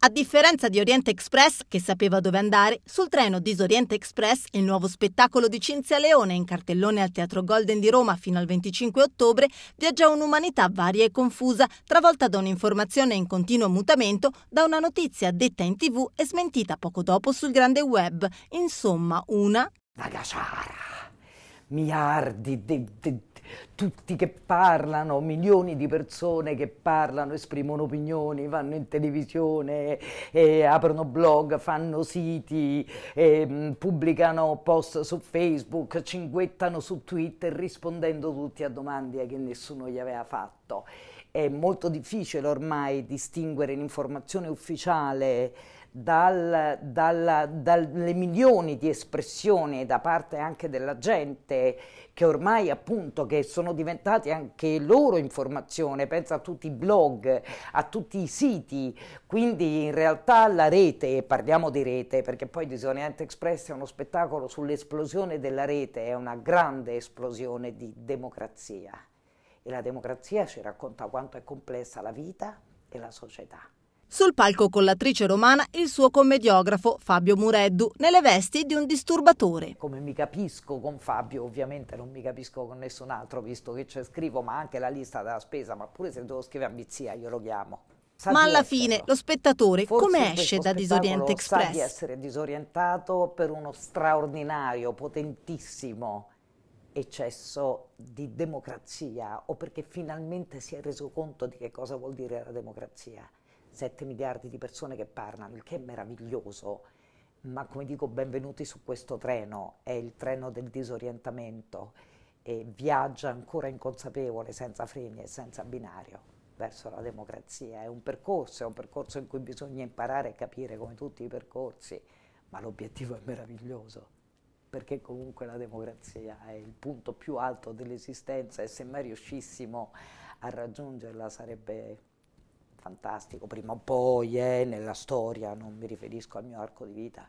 A differenza di Oriente Express, che sapeva dove andare, sul treno Disoriente Express, il nuovo spettacolo di Cinzia Leone in cartellone al Teatro Golden di Roma fino al 25 ottobre, viaggia un'umanità varia e confusa, travolta da un'informazione in continuo mutamento, da una notizia detta in tv e smentita poco dopo sul grande web. Insomma, una... Nagasara, miliardi di, di, tutti che parlano, milioni di persone che parlano, esprimono opinioni, vanno in televisione, eh, aprono blog, fanno siti, eh, pubblicano post su Facebook, cinguettano su Twitter rispondendo tutti a domande che nessuno gli aveva fatto è molto difficile ormai distinguere l'informazione ufficiale dal, dal, dalle milioni di espressioni da parte anche della gente che ormai appunto che sono diventate anche loro informazione, pensa a tutti i blog, a tutti i siti, quindi in realtà la rete, parliamo di rete perché poi Disoriente Express è uno spettacolo sull'esplosione della rete, è una grande esplosione di democrazia e la democrazia ci racconta quanto è complessa la vita e la società. Sul palco con l'attrice romana il suo commediografo Fabio Mureddu nelle vesti di un disturbatore. Come mi capisco con Fabio, ovviamente non mi capisco con nessun altro visto che c'è scrivo ma anche la lista della spesa, ma pure se devo scrivere a Bizzia io lo chiamo. Sa ma alla fine lo spettatore Forse come esce da Disoriente Express? Sa di essere disorientato per uno straordinario, potentissimo eccesso di democrazia o perché finalmente si è reso conto di che cosa vuol dire la democrazia. 7 miliardi di persone che parlano, il che è meraviglioso, ma come dico, benvenuti su questo treno, è il treno del disorientamento e viaggia ancora inconsapevole, senza freni e senza binario verso la democrazia. È un percorso, è un percorso in cui bisogna imparare e capire come tutti i percorsi, ma l'obiettivo è meraviglioso perché comunque la democrazia è il punto più alto dell'esistenza e se mai riuscissimo a raggiungerla sarebbe fantastico, prima o poi, eh, nella storia, non mi riferisco al mio arco di vita.